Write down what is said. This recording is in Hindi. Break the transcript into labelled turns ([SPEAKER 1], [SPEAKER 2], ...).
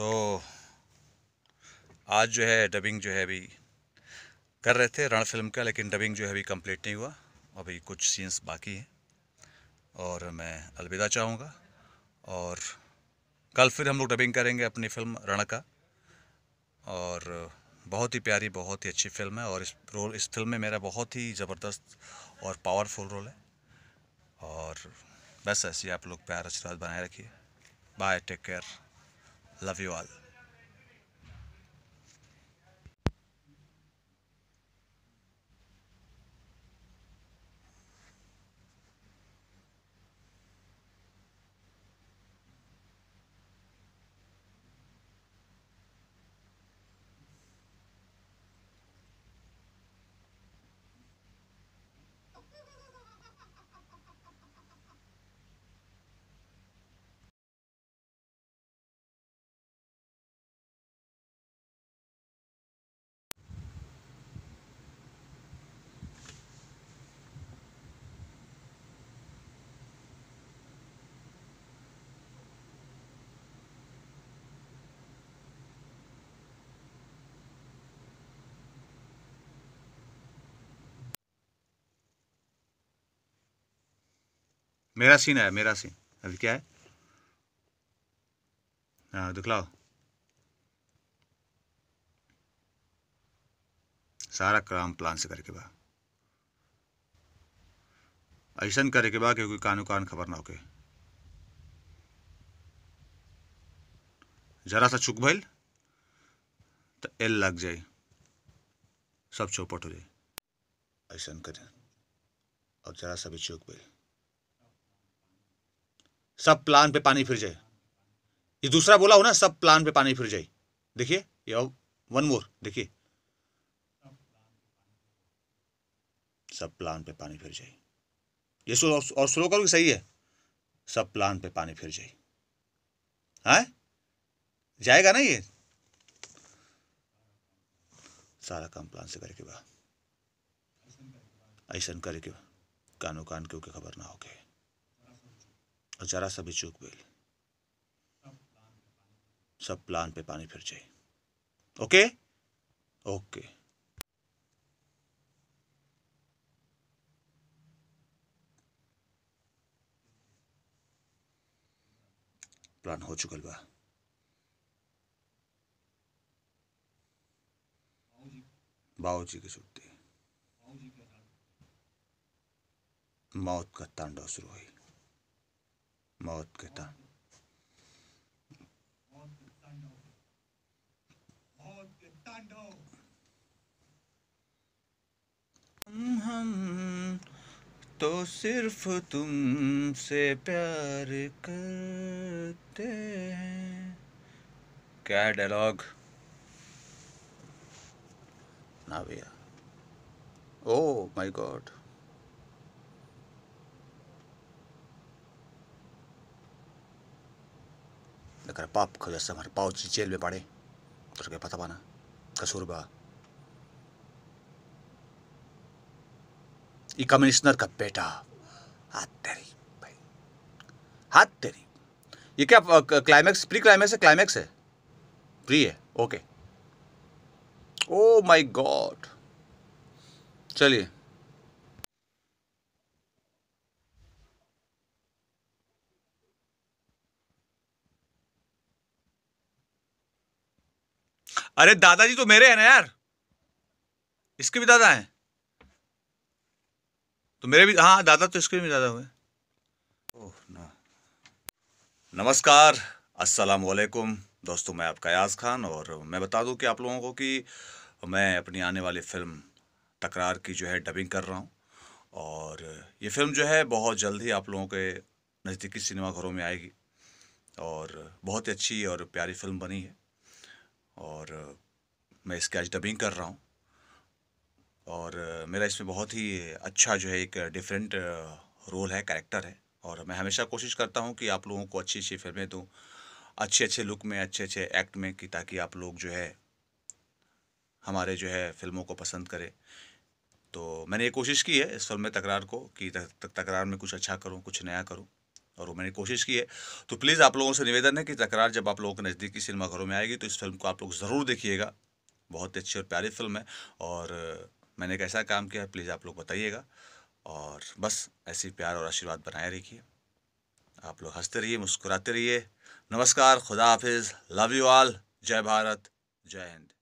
[SPEAKER 1] तो आज जो है डबिंग जो है अभी कर रहे थे रण फिल्म का लेकिन डबिंग जो है अभी कंप्लीट नहीं हुआ अभी कुछ सीन्स बाकी हैं और मैं अलविदा चाहूँगा और कल फिर हम लोग डबिंग करेंगे अपनी फिल्म रण का और बहुत ही प्यारी बहुत ही अच्छी फिल्म है और इस रोल इस फिल्म में मेरा बहुत ही ज़बरदस्त और पावरफुल रोल है और बस ऐसे आप लोग प्यार आशीर्वाद बनाए रखिए bye take care Love you all. मेरा सीन है मेरा सीन अभी क्या है हाँ दिखलाओ सारा काम प्लान से करके बा ऐसा करे के बा क्योंकि कानू कान खबर ना होके जरा सा चुक भैल तो एल लग जाए सब चौपट हो जाए ऐसा करें और जरा सा भी चुक भइल सब प्लान पे पानी फिर जाए ये दूसरा बोला हो ना सब प्लान पे पानी फिर जाए देखिए ये वन मोर देखिए सब प्लान पे पानी फिर जाए ये सो और स्लो करो सही है सब प्लान पे पानी फिर जाए हाँ जाएगा ना ये सारा काम प्लान से करके के ऐसा करे के कानो कान क्योंकि के खबर ना हो गई और जरा सा भी चूक बेल सब प्लान पे पानी फिर जाए ओके ओके प्लान हो चुकल बा बाबूजी की छुट्टी मौत का तांडव शुरू हुई मौत के था हम तो सिर्फ तुमसे प्यार करते हैं क्या डायलॉग ना भैया ओ माय गॉड लेकर पाप खुद से हमारे पाओ जेल में पड़े तो उसके पता पाना कसूरबा बा कमिश्नर का बेटा हाथ तेरी भाई हाथ तेरी ये क्या क्लाइमैक्स प्री क्लाइमैक्स है क्लाइमैक्स है प्री है ओके ओ माय गॉड चलिए अरे दादाजी तो मेरे हैं ना यार इसके भी दादा हैं तो मेरे भी हाँ दादा तो इसके भी दादा हुए ओह ना नमस्कार अस्सलाम वालेकुम दोस्तों मैं आपका याज खान और मैं बता दूं कि आप लोगों को कि मैं अपनी आने वाली फ़िल्म तकरार की जो है डबिंग कर रहा हूँ और ये फिल्म जो है बहुत जल्द ही आप लोगों के नज़दीकी सिनेमाघरों में आएगी और बहुत ही अच्छी और प्यारी फिल्म बनी है और मैं इसके आज डबिंग कर रहा हूँ और मेरा इसमें बहुत ही अच्छा जो है एक डिफरेंट रोल है कैरेक्टर है और मैं हमेशा कोशिश करता हूँ कि आप लोगों को अच्छी अच्छी फिल्में दूँ अच्छे अच्छे लुक में अच्छे अच्छे एक्ट में कि ताकि आप लोग जो है हमारे जो है फिल्मों को पसंद करें तो मैंने ये कोशिश की है इस फिल्म में तकरार को कि तक, तकरार में कुछ अच्छा करूँ कुछ नया करूँ और वो मैंने कोशिश की है तो प्लीज़ आप लोगों से निवेदन है कि तकरार जब आप लोगों के नज़दीकी सिनेमाघरों में आएगी तो इस फिल्म को आप लोग ज़रूर देखिएगा बहुत ही अच्छी और प्यारी फिल्म है और मैंने कैसा काम किया है प्लीज़ आप लोग बताइएगा और बस ऐसी प्यार और आशीर्वाद बनाए रखिए आप लोग हंसते रहिए मुस्कुराते रहिए नमस्कार खुदा हाफिज़ लव यू आल जय भारत जय हिंद